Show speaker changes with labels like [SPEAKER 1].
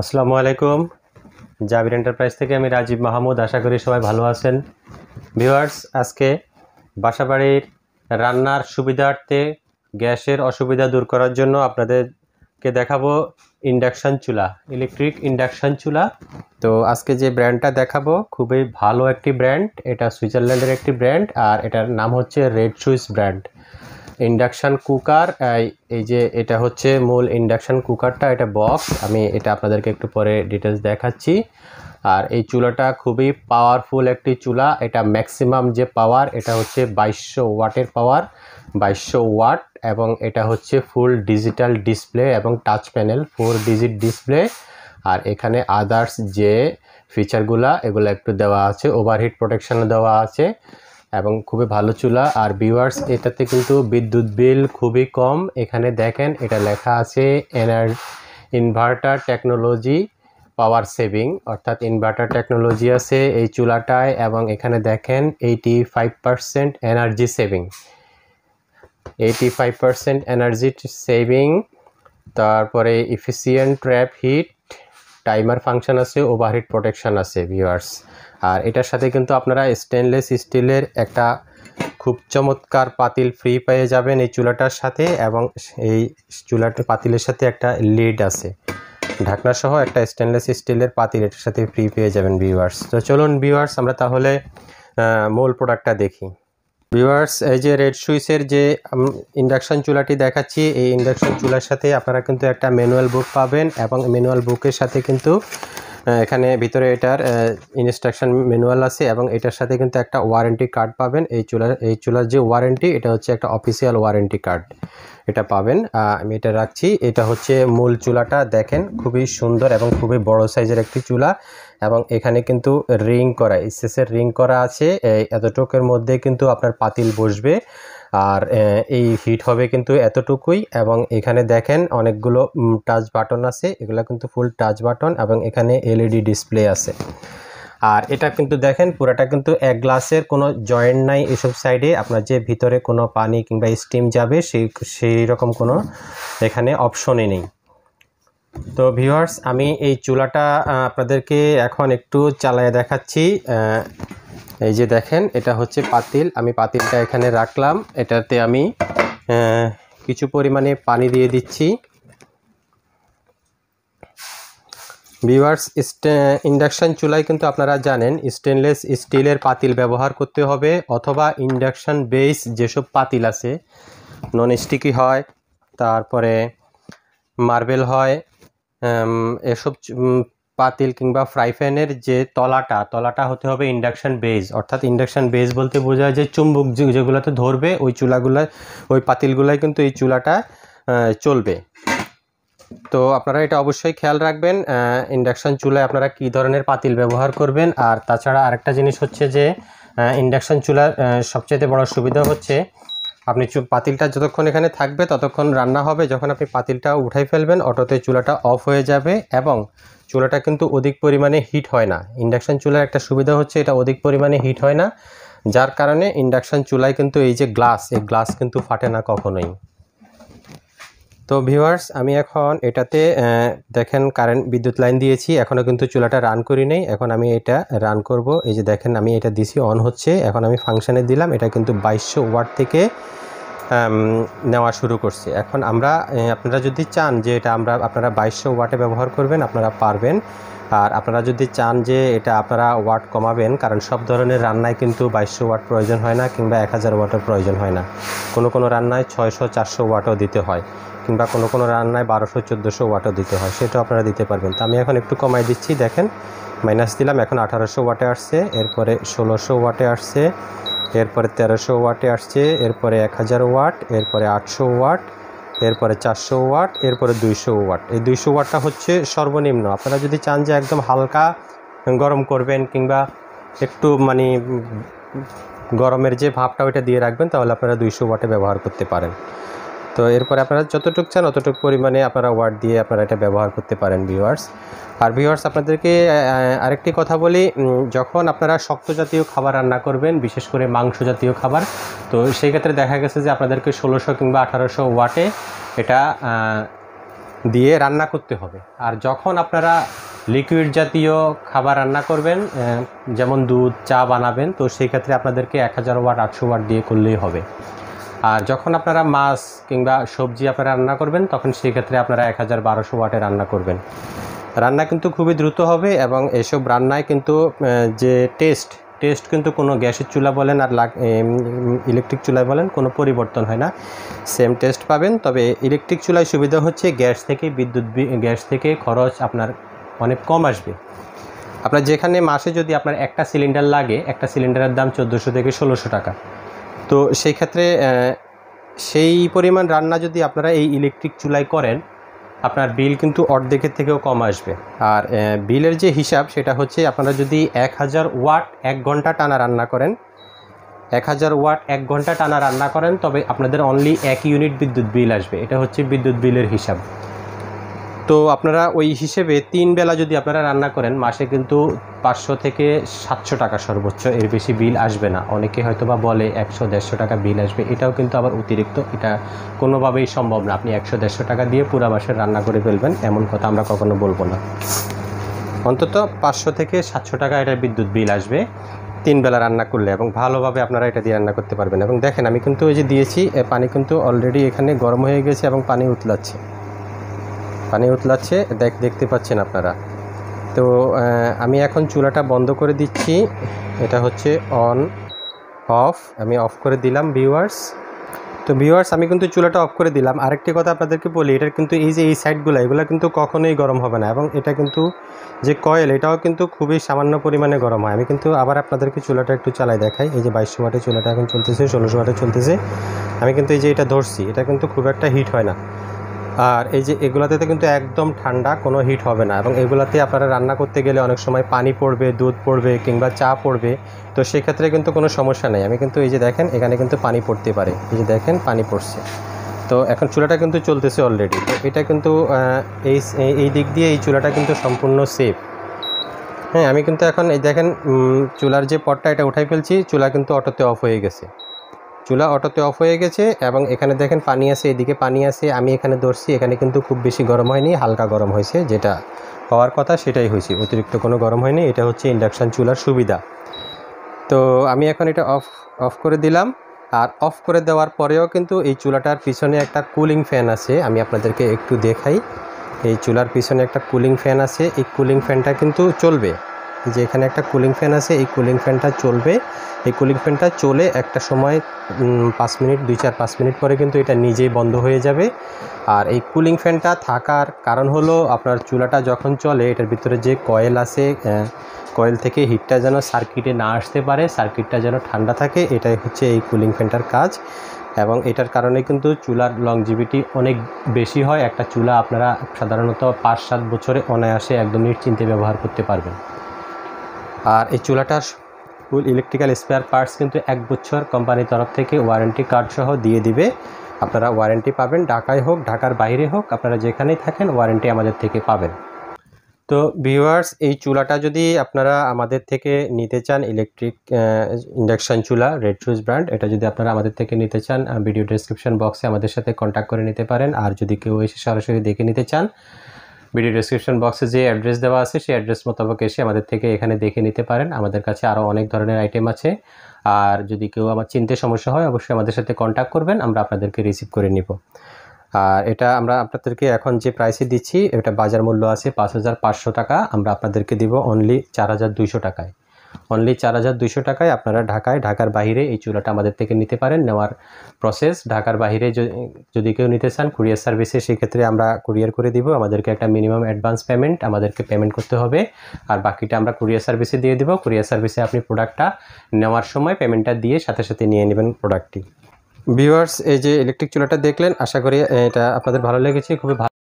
[SPEAKER 1] আসসালামু আলাইকুম জাবির এন্টারপ্রাইজ থেকে আমি রাজীব মাহমুদ আশা করি সবাই ভালো আছেন ভিউয়ার্স আজকে বাসাবাড়ির রান্নার সুবিধার্থে গ্যাসের অসুবিধা দূর করার জন্য আপনাদেরকে দেখাবো ইন্ডাকশান চুলা ইলেকট্রিক ইন্ডাকশান চুলা তো আজকে যে ব্র্যান্ডটা দেখাবো খুবই ভালো একটি ব্র্যান্ড এটা সুইজারল্যান্ডের একটি ব্র্যান্ড আর এটার নাম হচ্ছে Red Swiss brand induction cooker এই যে এটা হচ্ছে মূল ইন্ডাকশান কুকারটা এটা বক্স আমি এটা আপনাদেরকে একটু পরে ডিটেলস দেখাচ্ছি আর এই চুলাটা খুবই পাওয়ারফুল একটি চুলা এটা ম্যাক্সিমাম যে পাওয়ার এটা হচ্ছে বাইশশো ওয়াটের পাওয়ার বাইশশো ওয়াট এবং এটা হচ্ছে ফুল ডিজিটাল ডিসপ্লে এবং touch panel four digit display আর এখানে আদার্স যে ফিচারগুলা এগুলো একটু দেওয়া আছে ওভারহিট প্রোটেকশানও দেওয়া আছে এবং খুবই ভালো চুলা আর ভিউয়ার্স এটাতে কিন্তু বিদ্যুৎ বিল খুবই কম এখানে দেখেন এটা লেখা আছে এনার ইনভার্টার টেকনোলজি পাওয়ার সেভিং অর্থাৎ ইনভার্টার টেকনোলজি আছে এই চুলাটায় এবং এখানে দেখেন eighty five percent energy saving eighty five percent energy saving তারপরে efficient trap heat timer function আছে ওভারহিট প্রোটেকশান আছে ভিউয়ার্স আর এটার সাথে কিন্তু আপনারা স্টেনলেস স্টিলের একটা খুব চমৎকার পাতিল ফ্রি পেয়ে যাবেন এই চুলাটার সাথে এবং এই চুলাটার পাতিলের সাথে একটা লিড আছে ঢাকনা সহ একটা স্টেনলেস স্টিলের পাতিল এটার সাথে ফ্রি পেয়ে যাবেন ভিউয়ার্স তো চলুন ভিউয়ার্স আমরা তাহলে মূল প্রোডাক্টটা দেখি ভিউয়ার্স এই যে রেড সুইচের যে ইন্ডাকশন চুলাটি দেখাচ্ছি এই ইন্ডাকশন চুলার সাথে আপনারা কিন্তু একটা ম্যানুয়াল বুক পাবেন এবং ম্যানুয়াল বুকের সাথে কিন্তু এখানে ভিতরে এটার ইনস্ট্রাকশন ম্যানুয়াল আছে এবং এটার সাথে কিন্তু একটা ওয়ারেন্টি কার্ড পাবেন এই চুলার এই চুলার যে ওয়ারেন্টি এটা হচ্ছে একটা অফিসিয়াল ওয়ারেন্টি কার্ড এটা পাবেন আমি এটা রাখছি এটা হচ্ছে মূল চুলাটা দেখেন খুবই সুন্দর এবং খুবই বড় সাইজের একটি চুলা এবং এখানে কিন্তু রিং করা এসএসের রিং করা আছে এতটুকের মধ্যে কিন্তু আপনার পাতিল বসবে আর এই হিট হবে কিন্তু এতটুকুই এবং এখানে দেখেন অনেকগুলো টাচ বাটন আছে এগুলো কিন্তু ফুল টাচ বাটন এবং এখানে এলইডি ডিসপ্লে e আছে আর এটা কিন্তু দেখেন পুরাটা কিন্তু এক গ্লাসের কোনো জয়েন্ট নাই এসব সাইডে আপনার যে ভিতরে কোনো পানি কিংবা স্টিম যাবে সেই সেই রকম কোনো এখানে অপশনই নেই তো ভিউয়ার্স আমি এই চুলাটা আপনাদেরকে এখন একটু চালায় দেখাচ্ছি এই যে দেখেন এটা হচ্ছে পাতিল আমি পাতিলটা এখানে রাখলাম এটাতে আমি কিছু পরিমাণে পানি দিয়ে দিচ্ছি ভিভার্স ইন্ডাকশান চুলায় কিন্তু আপনারা জানেন স্টেনলেস স্টিলের পাতিল ব্যবহার করতে হবে অথবা ইন্ডাকশান বেস যেসব পাতিল আছে নন স্টিকি হয় তারপরে মার্বেল হয় এসব পাতিল কিংবা ফ্রাইফ্যানের যে তলাটা তলাটা হতে হবে ইন্ডাকশান বেজ অর্থাৎ ইন্ডাকশান বেজ বলতে বোঝায় যে চুম্বক যেগুলোতে ধরবে ওই চুলাগুলা ওই পাতিলগুলাই কিন্তু এই চুলাটা চলবে তো আপনারা এটা অবশ্যই খেয়াল রাখবেন ইন্ডাকশান চুলায় আপনারা কি ধরনের পাতিল ব্যবহার করবেন আর তাছাড়া আরেকটা জিনিস হচ্ছে যে ইন্ডাকশান চুলার সবচেয়ে বড় সুবিধা হচ্ছে আপনি পাতিলটা যতক্ষণ এখানে থাকবে ততক্ষণ রান্না হবে যখন আপনি পাতিলটা উঠাই ফেলবেন অটোতে চুলাটা অফ হয়ে যাবে এবং চুলাটা কিন্তু অধিক পরিমাণে হিট হয় না ইন্ডাকশান চুলার একটা সুবিধা হচ্ছে এটা অধিক পরিমাণে হিট হয় না যার কারণে ইন্ডাকশান চুলায় কিন্তু এই যে গ্লাস এই গ্লাস কিন্তু ফাটে না কখনোই তো ভিউয়ার্স আমি এখন এটাতে দেখেন কারেন্ট বিদ্যুৎ লাইন দিয়েছি এখনও কিন্তু চুলাটা রান করি নেই এখন আমি এটা রান করব এই যে দেখেন আমি এটা দিছি অন হচ্ছে এখন আমি ফাংশানে দিলাম এটা কিন্তু বাইশশো ওয়াট থেকে নেওয়া শুরু করছে এখন আমরা আপনারা যদি চান যে এটা আমরা আপনারা বাইশশো ওয়াটে ব্যবহার করবেন আপনারা পারবেন আর আপনারা যদি চান যে এটা আপনারা ওয়াট কমাবেন কারণ সব ধরনের রান্নায় কিন্তু বাইশশো ওয়াট প্রয়োজন হয় না কিংবা এক হাজার ওয়াটের প্রয়োজন হয় না কোনো কোনো রান্নায় ছয়শো চারশো ওয়াটও দিতে হয় কিংবা কোনো কোনো রান্নায় বারোশো চোদ্দোশো ওয়াটও দিতে হয় সেটা আপনারা দিতে পারবেন তো আমি এখন একটু কমাই দিচ্ছি দেখেন মাইনাস দিলাম এখন আঠারোশো ওয়াটে আসছে এরপরে ষোলোশো ওয়াটে আসছে এরপরে তেরোশো ওয়াটে আসছে এরপরে এক হাজার ওয়াট এরপরে আটশো ওয়াট এরপরে চারশো ওয়াট এরপরে দুইশো ওয়াট এই দুইশো ওয়াটটা হচ্ছে সর্বনিম্ন আপনারা যদি চান যে একদম হালকা গরম করবেন কিংবা একটু মানে গরমের যে ভাবটা ওইটা দিয়ে রাখবেন তাহলে আপনারা দুইশো ওয়াটে ব্যবহার করতে পারেন তো এরপরে আপনারা যতটুক চান অতটুকু পরিমাণে আপনারা ওয়াট দিয়ে আপনারা এটা ব্যবহার করতে পারেন ভিউয়ার্স আর ভিউয়ার্স আপনাদেরকে আরেকটি কথা বলি যখন আপনারা শক্ত জাতীয় খাবার রান্না করবেন বিশেষ করে মাংস জাতীয় খাবার তো সেই ক্ষেত্রে দেখা গেছে যে আপনাদেরকে ষোলোশো কিংবা আঠারোশো ওয়াটে এটা দিয়ে রান্না করতে হবে আর যখন আপনারা লিকুইড জাতীয় খাবার রান্না করবেন যেমন দুধ চা বানাবেন তো সেই ক্ষেত্রে আপনাদেরকে এক হাজার ওয়াট আটশো ওয়াট দিয়ে করলেই হবে আর যখন আপনারা মাছ কিংবা সবজি আপনারা রান্না করবেন তখন সেই ক্ষেত্রে আপনারা এক হাজার বারোশো ওয়াটে রান্না করবেন রান্না কিন্তু খুবই দ্রুত হবে এবং এসব রান্নায় কিন্তু যে টেস্ট টেস্ট কিন্তু কোনো গ্যাসের চুলা বলেন আর ইলেকট্রিক চুলায় বলেন কোনো পরিবর্তন হয় না সেম টেস্ট পাবেন তবে ইলেকট্রিক চুলায় সুবিধা হচ্ছে গ্যাস থেকে বিদ্যুৎ গ্যাস থেকে খরচ আপনার অনেক কম আসবে আপনার যেখানে মাসে যদি আপনার একটা সিলিন্ডার লাগে একটা সিলিন্ডারের দাম চোদ্দোশো থেকে ষোলোশো টাকা তো সেই ক্ষেত্রে সেই পরিমাণ রান্না যদি আপনারা এই ইলেকট্রিক চুলায় করেন আপনার বিল কিন্তু অর্ধেকের থেকেও কম আসবে আর বিলের যে হিসাব সেটা হচ্ছে আপনারা যদি এক হাজার ওয়াট এক ঘন্টা টানা রান্না করেন এক হাজার ওয়াট এক ঘন্টা টানা রান্না করেন তবে আপনাদের অনলি এক ইউনিট বিদ্যুৎ বিল আসবে এটা হচ্ছে বিদ্যুৎ বিলের হিসাব তো আপনারা ওই হিসেবে তিন বেলা যদি আপনারা রান্না করেন মাসে কিন্তু পাঁচশো থেকে সাতশো টাকা সর্বোচ্চ এর বেশি বিল আসবে না অনেকে হয়তো বা বলে একশো দেড়শো টাকা বিল আসবে এটাও কিন্তু আবার অতিরিক্ত এটা কোনোভাবেই সম্ভব না আপনি একশো দেড়শো টাকা দিয়ে পুরা মাসের রান্না করে ফেলবেন এমন কথা আমরা কখনো বলবো না অন্তত পাঁচশো থেকে সাতশো টাকা এটা বিদ্যুৎ বিল আসবে তিন বেলা রান্না করলে এবং ভালোভাবে আপনারা এটা দিয়ে রান্না করতে পারবেন এবং দেখেন আমি কিন্তু ওই যে দিয়েছি পানি কিন্তু অলরেডি এখানে গরম হয়ে গেছে এবং পানি উতলাচ্ছে পানি উতলাচ্ছে দেখ দেখতে পাচ্ছেন আপনারা তো আমি এখন চুলাটা বন্ধ করে দিচ্ছি এটা হচ্ছে অন অফ আমি অফ করে দিলাম ভিউয়ার্স তো ভিউয়ার্স আমি কিন্তু চুলাটা অফ করে দিলাম আরেকটি কথা আপনাদেরকে বলি এটার কিন্তু এই যে এই সাইডগুলো এগুলো কিন্তু কখনোই গরম হবে না এবং এটা কিন্তু যে কয়েল এটাও কিন্তু খুবই সামান্য পরিমাণে গরম হয় আমি কিন্তু আবার আপনাদেরকে চুলাটা একটু চালাই দেখাই এই যে বাইশশো ওয়াটে চুলাটা এখন চলতেছে ষোলোশো ওয়াটে চলতেছে আমি কিন্তু এই যে এটা ধরছি এটা কিন্তু খুব একটা হিট হয় না আর এই যে এগুলাতে কিন্তু একদম ঠান্ডা কোনো হিট হবে না এবং এগুলাতে আপনারা রান্না করতে গেলে অনেক সময় পানি পড়বে দুধ পড়বে কিংবা চা পড়বে তো সেক্ষেত্রে কিন্তু কোনো সমস্যা নেই আমি কিন্তু এই যে দেখেন এখানে কিন্তু পানি পড়তে পারে এই যে দেখেন পানি পড়ছে তো এখন চুলাটা কিন্তু চলতেছে অলরেডি তো এটা কিন্তু এই এই দিক দিয়ে এই চুলাটা কিন্তু সম্পূর্ণ সেফ হ্যাঁ আমি কিন্তু এখন এই দেখেন চুলার যে পটটা এটা উঠাই ফেলছি চুলা কিন্তু অটোতে অফ হয়ে গেছে চুলা অটোতে অফ হয়ে গেছে এবং এখানে দেখেন পানি আছে এদিকে পানি আছে আমি এখানে ধরছি এখানে কিন্তু খুব বেশি গরম হয়নি হালকা গরম হয়েছে যেটা হওয়ার কথা সেটাই হয়েছে অতিরিক্ত কোনো গরম হয়নি এটা হচ্ছে ইন্ডাকশান চুলার সুবিধা তো আমি এখন এটা অফ অফ করে দিলাম আর অফ করে দেওয়ার পরেও কিন্তু এই চুলাটার পিছনে একটা কুলিং ফ্যান আছে আমি আপনাদেরকে একটু দেখাই এই চুলার পিছনে একটা কুলিং ফ্যান আছে এই কুলিং ফ্যানটা কিন্তু চলবে যে এখানে একটা কুলিং ফ্যান আছে এই কুলিং ফ্যানটা চলবে এই কুলিং ফ্যানটা চলে একটা সময় পাঁচ মিনিট দুই চার পাঁচ মিনিট পরে কিন্তু এটা নিজেই বন্ধ হয়ে যাবে আর এই কুলিং ফ্যানটা থাকার কারণ হলো আপনার চুলাটা যখন চলে এটার ভিতরে যে কয়েল আছে কয়েল থেকে হিটটা যেন সার্কিটে না আসতে পারে সার্কিটটা যেন ঠান্ডা থাকে এটাই হচ্ছে এই কুলিং ফ্যানটার কাজ এবং এটার কারণে কিন্তু চুলার লংজিভিটি অনেক বেশি হয় একটা চুলা আপনারা সাধারণত পাঁচ সাত বছরে অনায়াসে একদম নিশ্চিন্তে ব্যবহার করতে পারবেন আর এই চুলাটার ফুল ইলেকট্রিক্যাল স্পেয়ার পার্টস কিন্তু এক বছর কোম্পানির তরফ থেকে ওয়ারেন্টি কার্ডসহ দিয়ে দিবে আপনারা ওয়ারেন্টি পাবেন ঢাকায় হোক ঢাকার বাইরে হোক আপনারা যেখানেই থাকেন ওয়ারেন্টি আমাদের থেকে পাবেন তো ভিউয়ার্স এই চুলাটা যদি আপনারা আমাদের থেকে নিতে চান ইলেকট্রিক ইন্ডাকশান চুলা রেড চুজ ব্র্যান্ড এটা যদি আপনারা আমাদের থেকে নিতে চান ভিডিও ডিসক্রিপশান বক্সে আমাদের সাথে কন্ট্যাক্ট করে নিতে পারেন আর যদি কেউ এসে সরাসরি দেখে নিতে চান ভিডিও ডিসক্রিপশন বক্সে যে অ্যাড্রেস দেওয়া আছে সেই অ্যাড্রেস মোতাবেক এসে আমাদের থেকে এখানে দেখে নিতে পারেন আমাদের কাছে আরও অনেক ধরনের আইটেম আছে আর যদি কেউ আমার চিনতে সমস্যা হয় অবশ্যই আমাদের সাথে কন্ট্যাক্ট করবেন আমরা আপনাদেরকে রিসিভ করে নিব আর এটা আমরা আপনাদেরকে এখন যে প্রাইসে দিচ্ছি এটা বাজার মূল্য আছে পাঁচ টাকা আমরা আপনাদেরকে দিব অনলি চার টাকায় অনলি চার হাজার দুইশো টাকায় আপনারা ঢাকায় ঢাকার বাইরে এই চুলাটা আমাদের থেকে নিতে পারেন নেওয়ার প্রসেস ঢাকার বাইরে যদি কেউ নিতে চান কুরিয়ার সার্ভিসে সেক্ষেত্রে আমরা কুরিয়ার করে দিব আমাদেরকে একটা মিনিমাম অ্যাডভান্স পেমেন্ট আমাদেরকে পেমেন্ট করতে হবে আর বাকিটা আমরা কুরিয়ার সার্ভিসে দিয়ে দেবো কুরিয়ার সার্ভিসে আপনি প্রোডাক্টটা নেওয়ার সময় পেমেন্টটা দিয়ে সাথে সাথে নিয়ে নেবেন প্রোডাক্টটি ভিউয়ার্স এই যে ইলেকট্রিক চুলাটা দেখলেন আশা করি এটা আপনাদের ভালো লেগেছে খুবই ভালো